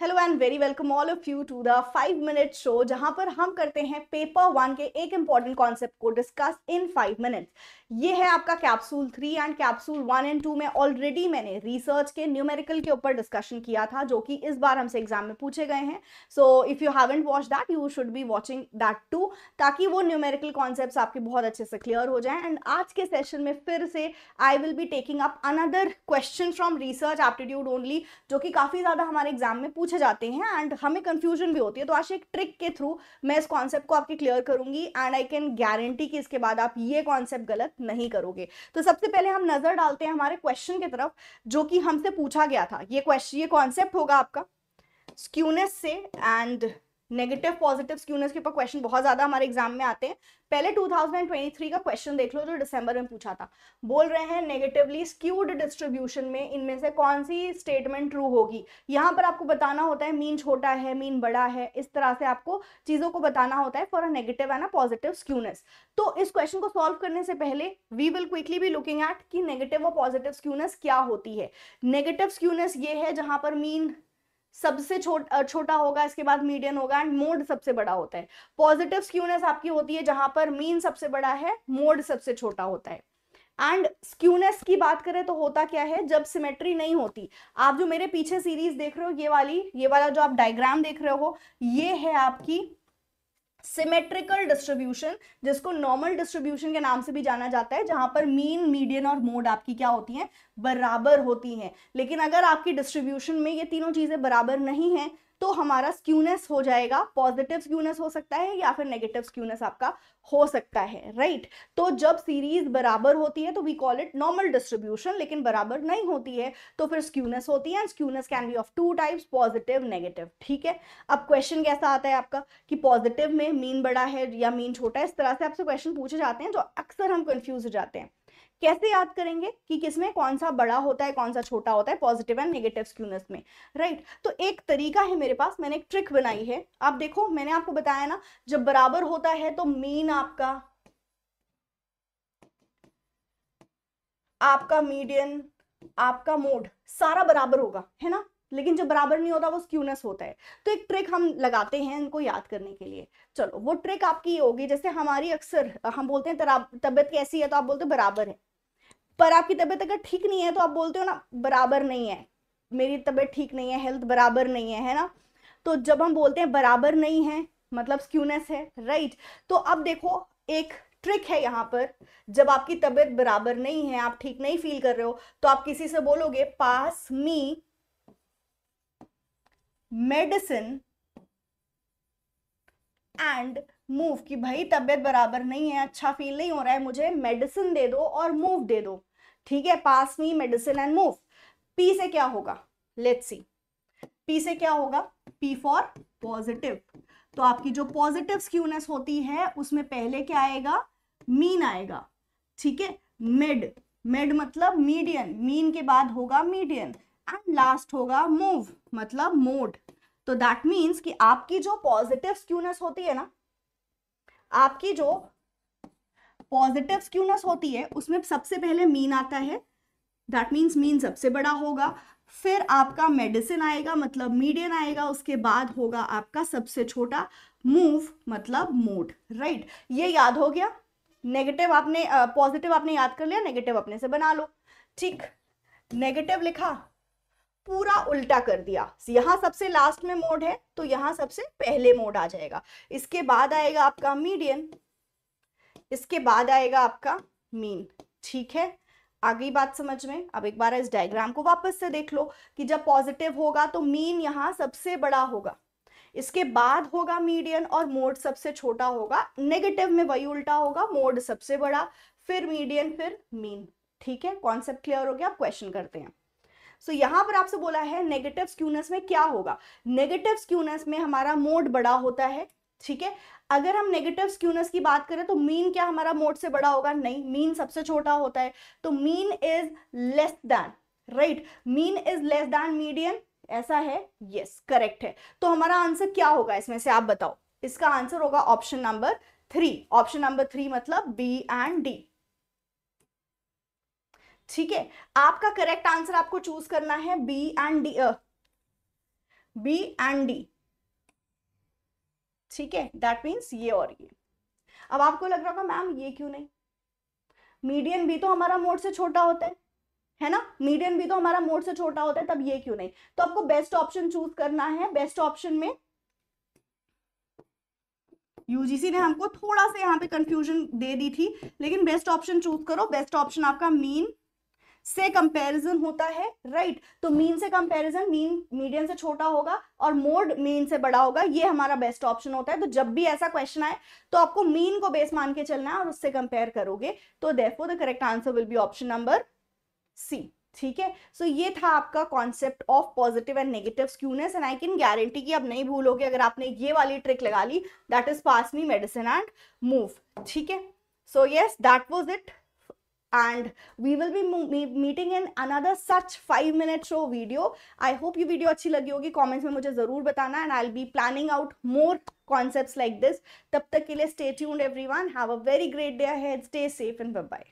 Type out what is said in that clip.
Hello and very welcome all of you to the five minute show जहां पर हम करते हैं पेपर वन के एक इंपॉर्टेंट कॉन्सेप्ट को डिस्कस इन फाइव मिनट्स ये है आपका capsule three and capsule one and two में ऑलरेडी मैंने रिसर्च के न्यूमेरिकल के ऊपर डिस्कशन किया था जो कि इस बार हमसे एग्जाम में पूछे गए हैं so if you haven't watch that you should be watching that too ताकि वो न्यूमेरिकल कॉन्सेप्ट आपके बहुत अच्छे से क्लियर हो जाए एंड आज के सेशन में फिर से I will be taking up another question from research aptitude only जो कि काफी ज्यादा हमारे एग्जाम में पूछे जाते हैं एंड हमें कंफ्यूजन भी होती है तो आज एक ट्रिक के थ्रू मैं इस कॉन्सेप्ट को आपके क्लियर करूंगी एंड आई कैन गारंटी कि इसके बाद आप ये कॉन्सेप्ट गलत नहीं करोगे तो सबसे पहले हम नज़र डालते हैं हमारे क्वेश्चन की तरफ जो कि हमसे पूछा गया था ये क्वेश्चन ये कॉन्सेप्ट होगा आपका स्क्यूनेस से एंड नेगेटिव पॉजिटिव स्क्यूनेस के ऊपर क्वेश्चन बहुत ज़्यादा हमारे एग्जाम में आते हैं पहले 2023 का क्वेश्चन देख लो जो दिसंबर में पूछा था बोल रहे हैं नेगेटिवली स्क्यूड डिस्ट्रीब्यूशन में इनमें से कौन सी स्टेटमेंट ट्रू होगी यहाँ पर आपको बताना होता है मीन छोटा है मीन बड़ा है इस तरह से आपको चीज़ों को बताना होता है for a negative and a positive skewness तो इस क्वेश्चन को सॉल्व करने से पहले we will quickly be looking at कि नेगेटिव और पॉजिटिव स्क्यूनेस क्या होती है नेगेटिव स्क्यूनेस ये है जहां पर मीन सबसे छोट छोटा होगा इसके बाद मीडियन होगा एंड मोड सबसे बड़ा होता है पॉजिटिव स्क्यूनेस आपकी होती है जहां पर मीन सबसे बड़ा है मोड सबसे छोटा होता है एंड स्क्यूनेस की बात करें तो होता क्या है जब सिमेट्री नहीं होती आप जो मेरे पीछे सीरीज देख रहे हो ये वाली ये वाला जो आप डायग्राम देख रहे हो ये है आपकी सिमेट्रिकल डिस्ट्रीब्यूशन जिसको नॉर्मल डिस्ट्रीब्यूशन के नाम से भी जाना जाता है जहां पर मीन मीडियन और मोड आपकी क्या होती हैं बराबर होती हैं लेकिन अगर आपकी डिस्ट्रीब्यूशन में ये तीनों चीज़ें बराबर नहीं हैं तो हमारा स्क्यूनेस हो जाएगा पॉजिटिव स्क्यूनेस हो सकता है या फिर नेगेटिव स्क्यूनेस आपका हो सकता है राइट right? तो जब सीरीज बराबर होती है तो we call it normal distribution लेकिन बराबर नहीं होती है तो फिर स्क्यूनेस होती है and skewness can be of two types positive negative ठीक है अब क्वेश्चन कैसा आता है आपका कि पॉजिटिव में मीन बड़ा है या मीन छोटा है इस तरह से आपसे क्वेश्चन पूछे जाते हैं जो अक्सर हम कंफ्यूज हो जाते हैं कैसे याद करेंगे कि किसमें कौन सा बड़ा होता है कौन सा छोटा होता है पॉजिटिव एंड नेगेटिव स्क्यूनेस में राइट right? तो एक तरीका है मेरे पास मैंने एक ट्रिक बनाई है आप देखो मैंने आपको बताया ना जब बराबर होता है तो मीन आपका आपका मीडियन आपका मोड सारा बराबर होगा है ना लेकिन जो बराबर नहीं होता वो स्क्यूनेस होता है तो एक ट्रिक हम लगाते हैं इनको याद करने के लिए चलो वो ट्रिक आपकी होगी जैसे हमारी अक्सर हम बोलते हैं तबियत कैसी है तो आप बोलते हो बराबर है पर आपकी तबियत अगर ठीक नहीं है तो आप बोलते हो ना बराबर नहीं है मेरी तबियत ठीक नहीं है हेल्थ बराबर नहीं है है ना तो जब हम बोलते हैं बराबर नहीं है मतलब स्क्यूनेस है राइट तो अब देखो एक ट्रिक है यहाँ पर जब आपकी तबियत बराबर नहीं है आप ठीक नहीं फील कर रहे हो तो आप किसी से बोलोगे pass me medicine and move कि भाई तबियत बराबर नहीं है अच्छा फील नहीं हो रहा है मुझे मेडिसिन दे दो और मूव दे दो ठीक है pass me medicine and move P से क्या होगा लेट्स सी पी से क्या होगा पी फॉर पॉजिटिव तो आपकी जो पॉजिटिव स्क्यूनेस होती है उसमें पहले क्या आएगा मीन आएगा ठीक है मिड मिड मतलब मीडियन मीन के बाद होगा मीडियन एंड लास्ट होगा मूव मतलब मोड तो दैट मीन्स कि आपकी जो पॉजिटिव स्क्यूनेस होती है ना आपकी जो पॉजिटिव स्क्यूनेस होती है उसमें सबसे पहले मीन आता है दैट मीन्स मीन सबसे बड़ा होगा फिर आपका मेडिसिन आएगा मतलब मीडियन आएगा उसके बाद होगा आपका सबसे छोटा मूव मतलब मोड राइट right? ये याद हो गया नेगेटिव आपने पॉजिटिव uh, आपने याद कर लिया नेगेटिव अपने से बना लो ठीक नेगेटिव लिखा पूरा उल्टा कर दिया यहां सबसे लास्ट में मोड है तो यहां सबसे पहले मोड आ जाएगा इसके बाद आएगा आपका मीडियन इसके बाद आएगा आपका मीन ठीक है आगे बात समझ में अब एक बार इस डायग्राम को वापस से देख लो कि जब पॉजिटिव होगा तो मीन यहां सबसे बड़ा होगा इसके बाद होगा मीडियन और मोड सबसे छोटा होगा नेगेटिव में वही उल्टा होगा मोड सबसे बड़ा फिर मीडियन फिर मीन ठीक है कॉन्सेप्ट क्लियर हो गया आप क्वेश्चन करते हैं सो so, यहां पर आपसे बोला है नेगेटिव स्क्यूनेस में क्या होगा नेगेटिव स्क्यूनेस में हमारा मोड बड़ा होता है ठीक है अगर हम नेगेटिव स्क्यूनेस की बात करें तो मीन क्या हमारा मोड से बड़ा होगा नहीं मीन सबसे छोटा होता है तो mean is less than right mean is less than medium ऐसा है यस yes, करेक्ट है तो हमारा आंसर क्या होगा इसमें से आप बताओ इसका आंसर होगा option number three option number three मतलब बी एंड डी ठीक है आपका करेक्ट आंसर आपको चूज करना है B and D B and D ठीक है दैट मीन्स ये और ये अब आपको लग रहा होगा मैम ये क्यों नहीं मीडियन भी तो हमारा मोड से छोटा होता है है ना मीडियन भी तो हमारा मोड से छोटा होता है तब ये क्यों नहीं तो आपको बेस्ट ऑप्शन चूज करना है बेस्ट ऑप्शन में यूजीसी ने हमको थोड़ा सा यहाँ पे कंफ्यूजन दे दी थी लेकिन बेस्ट ऑप्शन चूज करो बेस्ट ऑप्शन आपका मीन से कंपैरिजन होता है राइट right? तो मीन से कंपैरिजन मीन मीडियम से छोटा होगा और मोड मीन से बड़ा होगा ये हमारा बेस्ट ऑप्शन होता है तो जब भी ऐसा क्वेश्चन आए तो आपको मीन को बेस मान के चलना है और उससे कंपेयर करोगे तो defo the correct answer will be option number C ठीक है सो ये था आपका concept of positive and negative skewness and I can guarantee कि आप नहीं भूलोगे अगर आपने ये वाली ट्रिक लगा ली that is pass me medicine and move ठीक है so yes that was it and we will be meeting in another such 5 minute show video i hope you video achhi lagi hogi comments mein mujhe zarur batana and i'll be planning out more concepts like this tab tak ke liye stay tuned everyone have a very great day ahead stay safe and bye bye